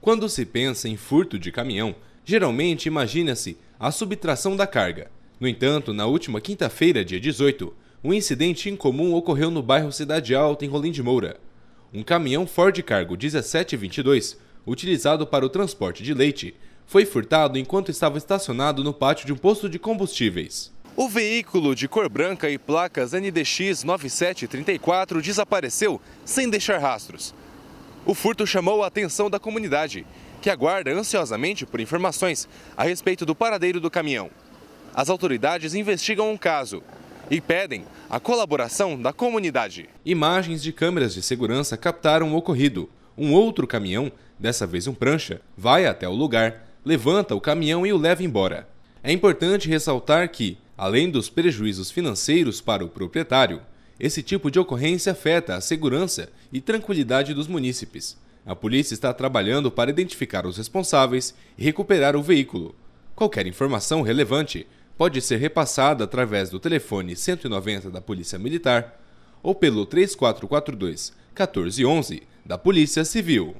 Quando se pensa em furto de caminhão, geralmente imagina-se a subtração da carga. No entanto, na última quinta-feira, dia 18, um incidente incomum ocorreu no bairro Cidade Alta, em Rolim de Moura. Um caminhão Ford Cargo 1722, utilizado para o transporte de leite, foi furtado enquanto estava estacionado no pátio de um posto de combustíveis. O veículo de cor branca e placas NDX 9734 desapareceu sem deixar rastros. O furto chamou a atenção da comunidade, que aguarda ansiosamente por informações a respeito do paradeiro do caminhão. As autoridades investigam o um caso e pedem a colaboração da comunidade. Imagens de câmeras de segurança captaram o ocorrido. Um outro caminhão, dessa vez um prancha, vai até o lugar, levanta o caminhão e o leva embora. É importante ressaltar que, além dos prejuízos financeiros para o proprietário, esse tipo de ocorrência afeta a segurança e tranquilidade dos munícipes. A polícia está trabalhando para identificar os responsáveis e recuperar o veículo. Qualquer informação relevante pode ser repassada através do telefone 190 da Polícia Militar ou pelo 3442 1411 da Polícia Civil.